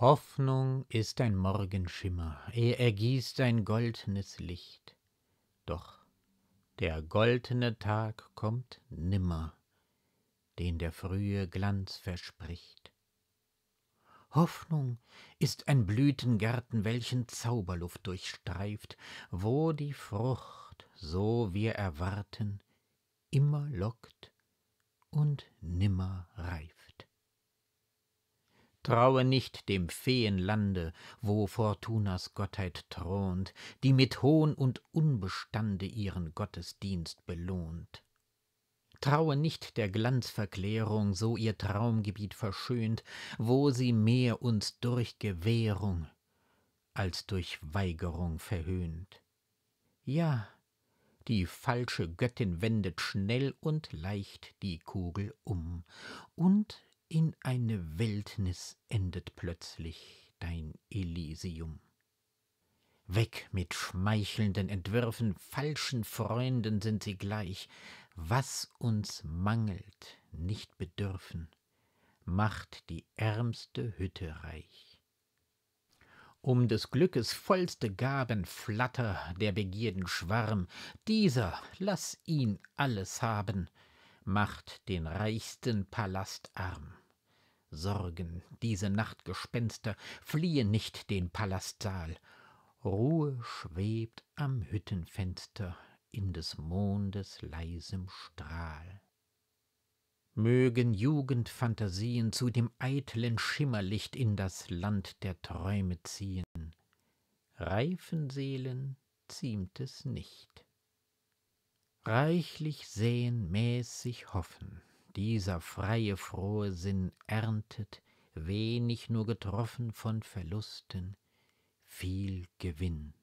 Hoffnung ist ein Morgenschimmer, er ergießt ein goldnes Licht. Doch der goldene Tag kommt nimmer, den der frühe Glanz verspricht. Hoffnung ist ein Blütengarten, welchen Zauberluft durchstreift, wo die Frucht, so wir erwarten, immer lockt und nimmer reift. Traue nicht dem Feenlande, wo Fortunas Gottheit thront, die mit Hohn und Unbestande ihren Gottesdienst belohnt. Traue nicht der Glanzverklärung, so ihr Traumgebiet verschönt, wo sie mehr uns durch Gewährung als durch Weigerung verhöhnt. Ja, die falsche Göttin wendet schnell und leicht die Kugel um, und in eine Wildnis endet plötzlich dein Elysium. Weg mit schmeichelnden Entwürfen, falschen Freunden sind sie gleich. Was uns mangelt, nicht bedürfen, macht die ärmste Hütte reich. Um des Glückes vollste Gaben flatter der Begierden Schwarm, dieser, lass ihn alles haben, macht den reichsten Palast arm. Sorgen, diese Nachtgespenster fliehen nicht den Palastsaal. Ruhe schwebt am Hüttenfenster in des Mondes leisem Strahl. Mögen Jugendfantasien zu dem eitlen Schimmerlicht in das Land der Träume ziehen. Reifen Seelen ziemt es nicht. Reichlich säen mäßig hoffen. Dieser freie, frohe Sinn erntet, wenig nur getroffen von Verlusten, viel Gewinn.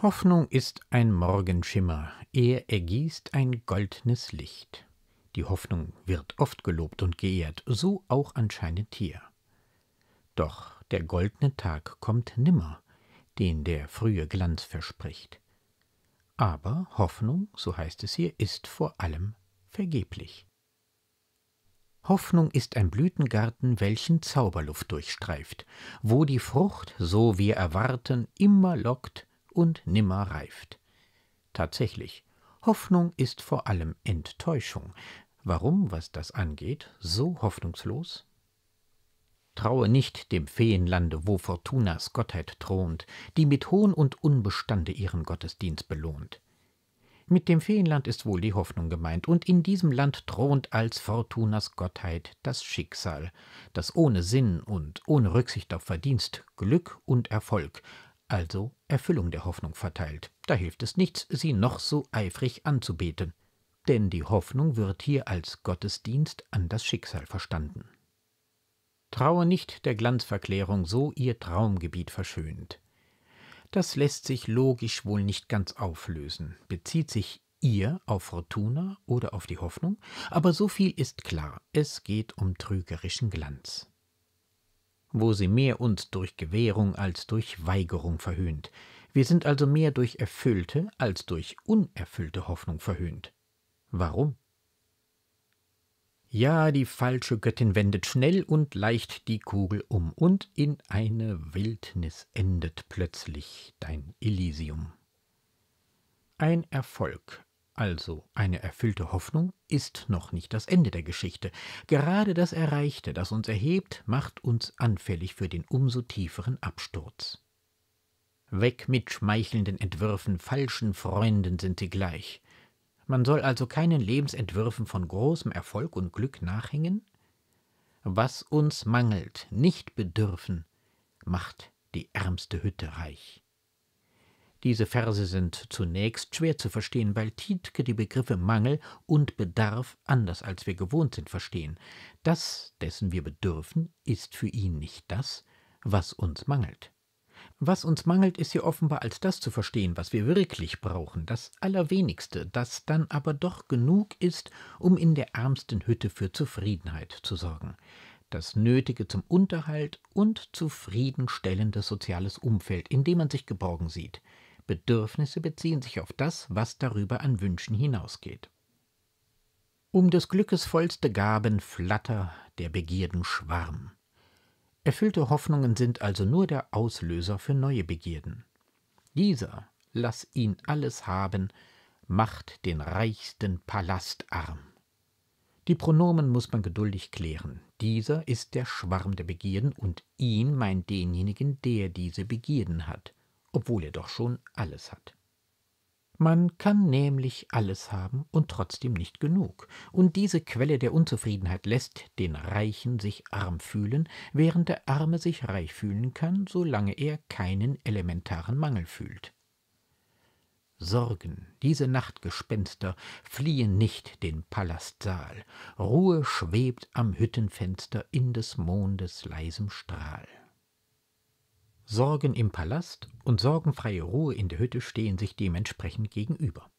Hoffnung ist ein Morgenschimmer, er ergießt ein goldnes Licht. Die Hoffnung wird oft gelobt und geehrt, so auch anscheinend hier. Doch der goldne Tag kommt nimmer, den der frühe Glanz verspricht. Aber Hoffnung, so heißt es hier, ist vor allem vergeblich. Hoffnung ist ein Blütengarten, welchen Zauberluft durchstreift, wo die Frucht, so wir erwarten, immer lockt und nimmer reift. Tatsächlich, Hoffnung ist vor allem Enttäuschung. Warum, was das angeht, so hoffnungslos? Traue nicht dem Feenlande, wo Fortunas Gottheit thront, die mit Hohn und Unbestande ihren Gottesdienst belohnt. Mit dem Feenland ist wohl die Hoffnung gemeint, und in diesem Land thront als Fortunas Gottheit das Schicksal, das ohne Sinn und ohne Rücksicht auf Verdienst Glück und Erfolg, also Erfüllung der Hoffnung verteilt. Da hilft es nichts, sie noch so eifrig anzubeten, denn die Hoffnung wird hier als Gottesdienst an das Schicksal verstanden. Traue nicht der Glanzverklärung, so ihr Traumgebiet verschönt. Das lässt sich logisch wohl nicht ganz auflösen. Bezieht sich ihr auf Fortuna oder auf die Hoffnung? Aber so viel ist klar, es geht um trügerischen Glanz. Wo sie mehr uns durch Gewährung als durch Weigerung verhöhnt. Wir sind also mehr durch erfüllte als durch unerfüllte Hoffnung verhöhnt. Warum? Ja, die falsche Göttin wendet schnell und leicht die Kugel um, und in eine Wildnis endet plötzlich dein Elysium. Ein Erfolg, also eine erfüllte Hoffnung, ist noch nicht das Ende der Geschichte. Gerade das Erreichte, das uns erhebt, macht uns anfällig für den umso tieferen Absturz. Weg mit schmeichelnden Entwürfen, falschen Freunden sind sie gleich. Man soll also keinen Lebensentwürfen von großem Erfolg und Glück nachhängen. Was uns mangelt, nicht bedürfen, macht die ärmste Hütte reich. Diese Verse sind zunächst schwer zu verstehen, weil Tietke die Begriffe Mangel und Bedarf anders als wir gewohnt sind verstehen. Das, dessen wir bedürfen, ist für ihn nicht das, was uns mangelt. Was uns mangelt, ist hier offenbar als das zu verstehen, was wir wirklich brauchen, das Allerwenigste, das dann aber doch genug ist, um in der ärmsten Hütte für Zufriedenheit zu sorgen das Nötige zum Unterhalt und zufriedenstellendes soziales Umfeld, in dem man sich geborgen sieht. Bedürfnisse beziehen sich auf das, was darüber an Wünschen hinausgeht. Um des Glückes vollste Gaben flatter der Begierden Schwarm. Erfüllte Hoffnungen sind also nur der Auslöser für neue Begierden. Dieser, lass ihn alles haben, macht den reichsten Palast arm. Die Pronomen muss man geduldig klären. Dieser ist der Schwarm der Begierden und ihn meint denjenigen, der diese Begierden hat, obwohl er doch schon alles hat. Man kann nämlich alles haben und trotzdem nicht genug. Und diese Quelle der Unzufriedenheit lässt den Reichen sich arm fühlen, während der Arme sich reich fühlen kann, solange er keinen elementaren Mangel fühlt. Sorgen, diese Nachtgespenster, fliehen nicht den Palastsaal. Ruhe schwebt am Hüttenfenster in des Mondes leisem Strahl. Sorgen im Palast und sorgenfreie Ruhe in der Hütte stehen sich dementsprechend gegenüber.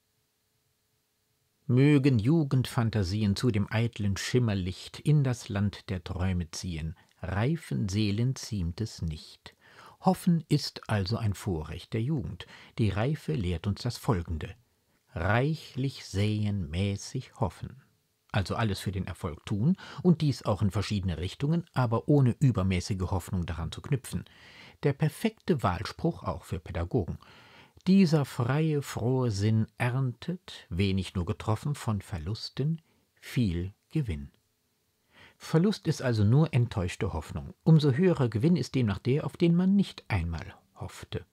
Mögen Jugendfantasien zu dem eitlen Schimmerlicht in das Land der Träume ziehen, reifen Seelen ziemt es nicht. Hoffen ist also ein Vorrecht der Jugend. Die Reife lehrt uns das Folgende. Reichlich säen, mäßig hoffen. Also alles für den Erfolg tun und dies auch in verschiedene Richtungen, aber ohne übermäßige Hoffnung daran zu knüpfen der perfekte Wahlspruch auch für Pädagogen. Dieser freie, frohe Sinn erntet, wenig nur getroffen von Verlusten, viel Gewinn. Verlust ist also nur enttäuschte Hoffnung. Umso höherer Gewinn ist demnach der, auf den man nicht einmal hoffte.